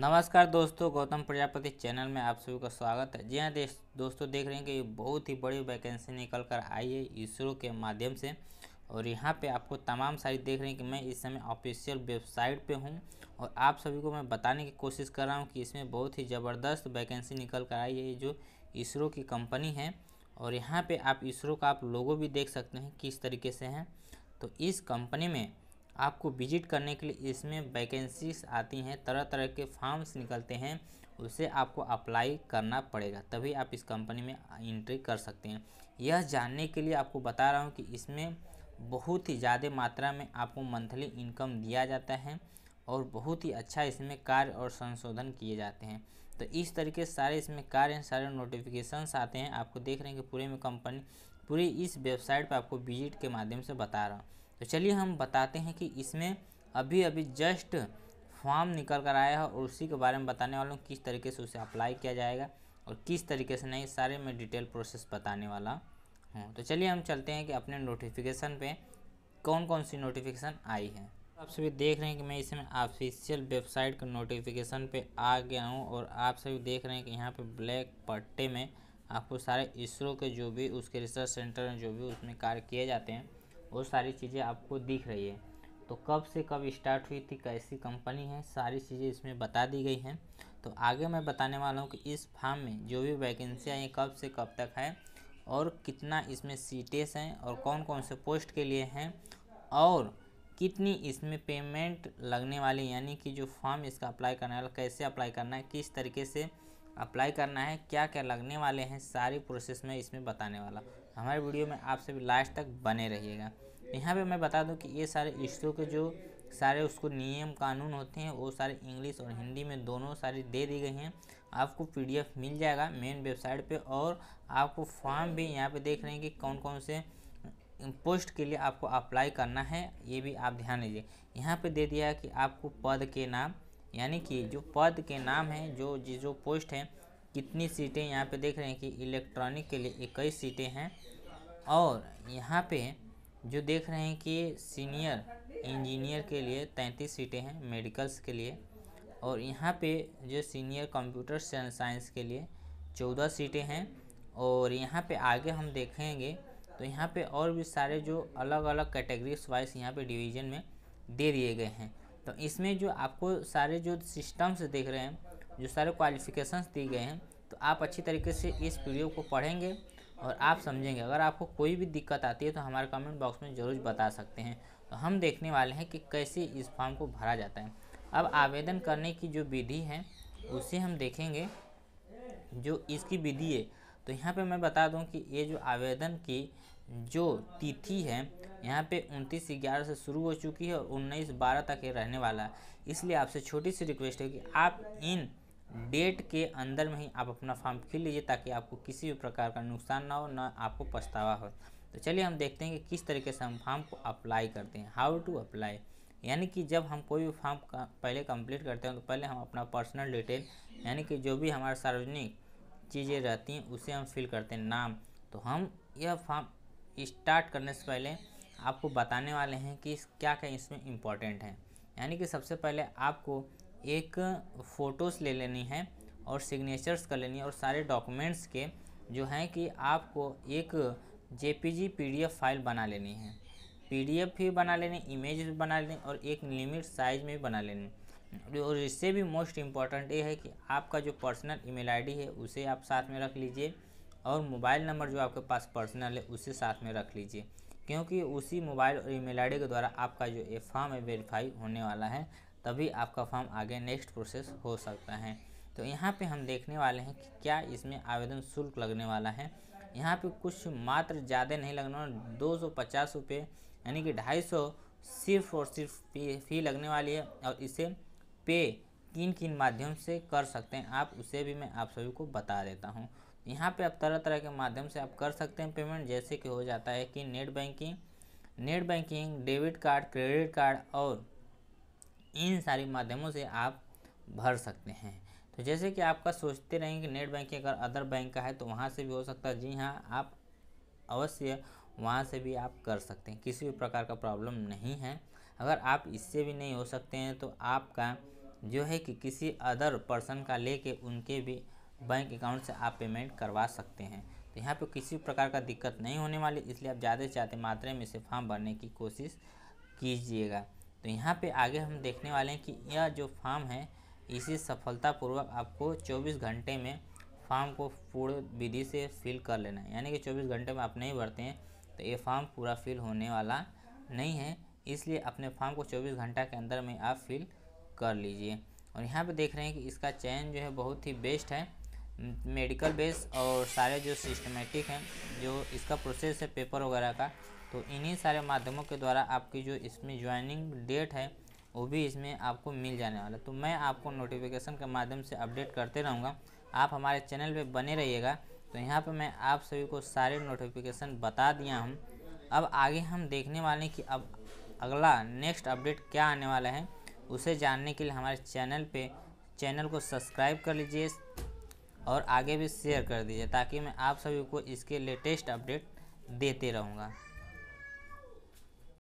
नमस्कार दोस्तों गौतम प्रजापति चैनल में आप सभी का स्वागत है जी हाँ देश दोस्तों देख रहे हैं कि बहुत ही बड़ी वैकेंसी निकल कर आई है इसरो के माध्यम से और यहाँ पे आपको तमाम सारी देख रहे हैं कि मैं इस समय ऑफिशियल वेबसाइट पे हूँ और आप सभी को मैं बताने की कोशिश कर रहा हूँ कि इसमें बहुत ही ज़बरदस्त वैकेंसी निकल कर आई है जो इसरो की कंपनी है और यहाँ पर आप इसरो का आप लोगों भी देख सकते हैं किस तरीके से हैं तो इस कंपनी में आपको विजिट करने के लिए इसमें वैकेंसीज आती हैं तरह तरह के फॉर्म्स निकलते हैं उसे आपको अप्लाई करना पड़ेगा तभी आप इस कंपनी में एंट्री कर सकते हैं यह जानने के लिए आपको बता रहा हूँ कि इसमें बहुत ही ज़्यादा मात्रा में आपको मंथली इनकम दिया जाता है और बहुत ही अच्छा इसमें कार्य और संशोधन किए जाते हैं तो इस तरीके से सारे इसमें कार्य सारे नोटिफिकेशंस आते हैं आपको देख रहे हैं कि पूरे में कंपनी पूरी इस वेबसाइट पर आपको विजिट के माध्यम से बता रहा हूँ तो चलिए हम बताते हैं कि इसमें अभी अभी जस्ट फॉर्म निकल कर आया है और उसी के बारे में बताने वाला हूँ किस तरीके से उसे अप्लाई किया जाएगा और किस तरीके से नहीं सारे मैं डिटेल प्रोसेस बताने वाला हूँ तो चलिए हम चलते हैं कि अपने नोटिफिकेशन पे कौन कौन सी नोटिफिकेशन आई है आप सभी देख रहे हैं कि मैं इसमें ऑफिशियल वेबसाइट के नोटिफिकेशन पे आ गया हूँ और आप सभी देख रहे हैं कि यहाँ पे ब्लैक पट्टे में आपको सारे इसरो के जो भी उसके रिसर्च सेंटर में जो भी उसमें कार्य किए जाते हैं वो सारी चीज़ें आपको दिख रही है तो कब से कब स्टार्ट हुई थी कैसी कंपनी है सारी चीज़ें इसमें बता दी गई हैं तो आगे मैं बताने वाला हूँ कि इस फार्म में जो भी वैकेंसी आई कब से कब तक है और कितना इसमें सीटेस हैं और कौन कौन से पोस्ट के लिए हैं और कितनी इसमें पेमेंट लगने वाली यानी कि जो फॉर्म इसका अप्लाई करने वाला कैसे अप्लाई करना है किस तरीके से अप्लाई करना है क्या क्या लगने वाले हैं सारी प्रोसेस में इसमें बताने वाला हमारे वीडियो में आप सभी लास्ट तक बने रहिएगा यहाँ पे मैं बता दूँ कि ये सारे इसरो के जो सारे उसको नियम कानून होते हैं वो सारे इंग्लिश और हिंदी में दोनों सारे दे दी गई हैं आपको पीडीएफ मिल जाएगा मेन वेबसाइट पे और आपको फॉर्म भी यहाँ पे देख रहे हैं कि कौन कौन से पोस्ट के लिए आपको अप्लाई करना है ये भी आप ध्यान दीजिए यहाँ पे दे दिया है कि आपको पद के नाम यानी कि जो पद के नाम हैं जो जो पोस्ट हैं कितनी सीटें यहाँ पे देख रहे हैं कि इलेक्ट्रॉनिक के लिए इक्कीस सीटें हैं और यहाँ पे जो देख रहे हैं कि सीनियर इंजीनियर के लिए तैंतीस सीटें हैं मेडिकल्स के लिए और यहाँ पे जो सीनियर कंप्यूटर साइंस के लिए चौदह सीटें हैं और यहाँ पे आगे हम देखेंगे तो यहाँ पे और भी सारे जो अलग अलग कैटेगरीज वाइज यहाँ पे डिवीज़न में दे दिए गए हैं तो इसमें जो आपको सारे जो सिस्टम्स देख रहे हैं जो सारे क्वालिफिकेशंस दिए गए हैं तो आप अच्छी तरीके से इस वीडियो को पढ़ेंगे और आप समझेंगे अगर आपको कोई भी दिक्कत आती है तो हमारे कमेंट बॉक्स में ज़रूर बता सकते हैं तो हम देखने वाले हैं कि कैसे इस फॉर्म को भरा जाता है अब आवेदन करने की जो विधि है उसे हम देखेंगे जो इसकी विधि है तो यहाँ पर मैं बता दूँ कि ये जो आवेदन की जो तिथि है यहाँ पे उनतीस ग्यारह से शुरू हो चुकी है और उन्नीस बारह तक ये रहने वाला है इसलिए आपसे छोटी सी रिक्वेस्ट है कि आप इन डेट के अंदर में ही आप अपना फॉर्म फिल लीजिए ताकि आपको किसी भी प्रकार का नुकसान ना हो ना आपको पछतावा हो तो चलिए हम देखते हैं कि किस तरीके से हम फॉर्म को अप्लाई करते हैं हाउ टू अप्लाई यानी कि जब हम कोई भी फॉर्म का पहले कंप्लीट करते हैं तो पहले हम अपना पर्सनल डिटेल यानी कि जो भी हमारा सार्वजनिक चीज़ें रहती हैं उसे हम फिल करते हैं नाम तो हम यह फॉर्म स्टार्ट करने से पहले आपको बताने वाले हैं कि क्या क्या इसमें इम्पॉर्टेंट है यानी कि सबसे पहले आपको एक फ़ोटोज़ ले लेनी है और सिग्नेचर्स कर लेनी है और सारे डॉक्यूमेंट्स के जो हैं कि आपको एक जे पी फाइल बना लेनी है पीडीएफ भी बना लेनी इमेज भी बना लेनी और एक लिमिट साइज़ में भी बना लेनी और इससे भी मोस्ट इम्पॉर्टेंट ये है कि आपका जो पर्सनल ईमेल आईडी है उसे आप साथ में रख लीजिए और मोबाइल नंबर जो आपके पास पर्सनल है उसे साथ में रख लीजिए क्योंकि उसी मोबाइल और ईमेल आईडी के द्वारा आपका जो ये फॉर्म है वेरीफाई होने वाला है तभी आपका फॉर्म आगे नेक्स्ट प्रोसेस हो सकता है तो यहाँ पे हम देखने वाले हैं कि क्या इसमें आवेदन शुल्क लगने वाला है यहाँ पे कुछ मात्र ज़्यादा नहीं लगने वाला दो सौ पचास रुपये यानी कि ढाई सौ सिर्फ और सिर्फ फ़ी लगने वाली है और इसे पे किन किन माध्यम से कर सकते हैं आप उसे भी मैं आप सभी को बता देता हूँ यहाँ पे आप तरह तरह के माध्यम से आप कर सकते हैं पेमेंट जैसे कि हो जाता है कि net banking net banking debit card credit card और इन सारी माध्यमों से आप भर सकते हैं तो जैसे कि आपका सोचते रहें कि नेट बैंकिंग अगर अदर बैंक का है तो वहाँ से भी हो सकता है जी हाँ आप अवश्य वहाँ से भी आप कर सकते हैं किसी भी प्रकार का प्रॉब्लम नहीं है अगर आप इससे भी नहीं हो सकते हैं तो आपका जो है कि किसी अदर पर्सन का लेके उनके भी बैंक अकाउंट से आप पेमेंट करवा सकते हैं तो यहाँ पे किसी प्रकार का दिक्कत नहीं होने वाली इसलिए आप ज़्यादा से ज़्यादा मात्रा में इसे फॉर्म भरने की कोशिश कीजिएगा तो यहाँ पे आगे हम देखने वाले हैं कि यह जो फार्म है इसे सफलतापूर्वक आपको 24 घंटे में फार्म को पूर्ण विधि से फिल कर लेना है यानी कि 24 घंटे में आप नहीं भरते हैं तो ये फार्म पूरा फिल होने वाला नहीं है इसलिए अपने फार्म को 24 घंटा के अंदर में आप फिल कर लीजिए और यहाँ पे देख रहे हैं कि इसका चयन जो है बहुत ही बेस्ट है मेडिकल बेस और सारे जो सिस्टमेटिक हैं जो इसका प्रोसेस है पेपर वगैरह का तो इन्हीं सारे माध्यमों के द्वारा आपकी जो इसमें ज्वाइनिंग डेट है वो भी इसमें आपको मिल जाने वाला तो मैं आपको नोटिफिकेशन के माध्यम से अपडेट करते रहूँगा आप हमारे चैनल पर बने रहिएगा तो यहाँ पर मैं आप सभी को सारे नोटिफिकेशन बता दिया हूँ अब आगे हम देखने वाले हैं कि अब अगला नेक्स्ट अपडेट क्या आने वाला है उसे जानने के लिए हमारे चैनल पे चैनल को सब्सक्राइब कर लीजिए और आगे भी शेयर कर दीजिए ताकि मैं आप सभी को इसके लेटेस्ट अपडेट देते रहूँगा